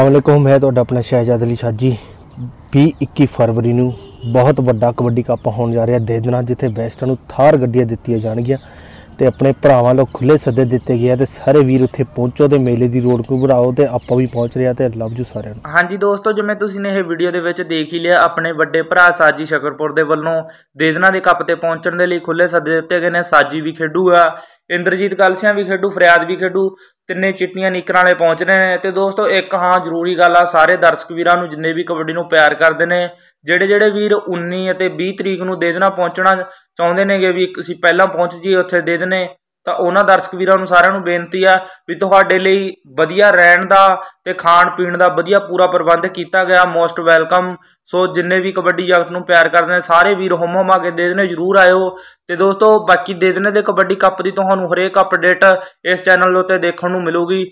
ਅਲੈਕੁਮ ਮੈਂ ਤੁਹਾਡਾ ਆਪਣਾ ਸ਼ਹਿਜ਼ਾਦ ਅਲੀ ਸ਼ਾਜੀ ਵੀ 21 ਫਰਵਰੀ ਨੂੰ ਬਹੁਤ ਵੱਡਾ ਕਬੱਡੀ ਕੱਪ ਹੋਣ ਜਾ ਰਿਹਾ ਦੇ ਦਿਨਾਂ ਜਿੱਥੇ ਬੈਸਟਾਂ ਨੂੰ ਥਾਰ ਗੱਡੀਆਂ ਦਿੱਤੀਆਂ ਜਾਣਗੀਆਂ ਤੇ ਆਪਣੇ ਭਰਾਵਾਂ ਲੋ ਖੁੱਲੇ ਸੱਦੇ ਦਿੱਤੇ ਗਏ ਤੇ ਸਾਰੇ ਵੀਰ ਉੱਥੇ ਪਹੁੰਚੋ ਤੇ ਮੇਲੇ ਦੀ ਰੋਡ ਕੋ ਘੁਰਾਓ ਤੇ ਆਪਾਂ ਵੀ ਪਹੁੰਚ ਰਿਹਾ ਤੇ ਲਵ ਯੂ ਸਾਰਿਆਂ ਨੂੰ ਹਾਂਜੀ ਦੋਸਤੋ ਜਿਵੇਂ ਤੁਸੀਂ ਨੇ ਇਹ ਵੀਡੀਓ ਦੇ ਵਿੱਚ ਦੇਖ ਹੀ ਲਿਆ ਆਪਣੇ ਵੱਡੇ ਭਰਾ ਸਾਜੀ ਸ਼ਕਰਪੁਰ ਦੇ ਵੱਲੋਂ ਦੇ ਦਿਨਾਂ ਦੇ ਕੱਪ ਤੇ ਪਹੁੰਚਣ ਦੇ ਲਈ ਖੁੱਲੇ ਸੱਦੇ ਦਿੱਤੇ ਗਏ ਨੇ ਸਾਜੀ ਵੀ ਖੇਡੂਗਾ ਇੰਦਰਜੀਤ ਕਲਸੀਆਂ ਵੀ ਖੇਡੂ ਫਰਿਆਦ ਵੀ ਖੇਡੂ ਤਿੰਨੇ ਚਿੱਟੀਆਂ ਨੀਕਰਾਂ ਵਾਲੇ ਪਹੁੰਚ ਰਹੇ ਨੇ ਤੇ ਦੋਸਤੋ ਇੱਕ ਹਾਂ ਜ਼ਰੂਰੀ ਗੱਲ ਆ ਸਾਰੇ ਦਰਸ਼ਕ ਵੀਰਾਂ ਨੂੰ ਜਿੰਨੇ ਵੀ ਕਬੱਡੀ ਨੂੰ ਪਿਆਰ ਕਰਦੇ ਨੇ ਜਿਹੜੇ ਜਿਹੜੇ ਵੀਰ 19 ਅਤੇ 20 ਤਰੀਕ ਨੂੰ ਦੇਦਨਾ ਪਹੁੰਚਣਾ ਚਾਹੁੰਦੇ ਨੇਗੇ ਵੀ ਅਸੀਂ ਪਹਿਲਾਂ ਪਹੁੰਚ ਜੀ ਉੱਥੇ ਦੇਦਨੇ ਤਾਂ ਉਹਨਾਂ ਦਰਸ਼ਕ ਵੀਰਾਂ ਨੂੰ ਸਾਰਿਆਂ ਨੂੰ ਬੇਨਤੀ ਆ ਵੀ ਤੁਹਾਡੇ ਲਈ ਵਧੀਆ ਰਹਿਣ ਦਾ ਤੇ ਖਾਣ ਪੀਣ ਦਾ ਵਧੀਆ ਪੂਰਾ ਪ੍ਰਬੰਧ ਕੀਤਾ ਗਿਆ ਮੋਸਟ ਵੈਲਕਮ ਸੋ ਜਿੰਨੇ ਵੀ ਕਬੱਡੀ ਜਗਤ ਨੂੰ ਪਿਆਰ ਕਰਦੇ ਨੇ ਸਾਰੇ ਵੀਰ ਹਮ ਹਮਾ ਕੇ ਦੇ ਦੇਣੇ ਜਰੂਰ ਆਇਓ ਤੇ ਦੋਸਤੋ ਬਾਕੀ ਦੇ ਦੇਣੇ ਦੇ ਕਬੱਡੀ ਕੱਪ ਦੀ ਤੁਹਾਨੂੰ ਹਰੇਕ ਅਪਡੇਟ ਇਸ ਚੈਨਲ ਉੱਤੇ ਦੇਖਣ ਨੂੰ ਮਿਲੂਗੀ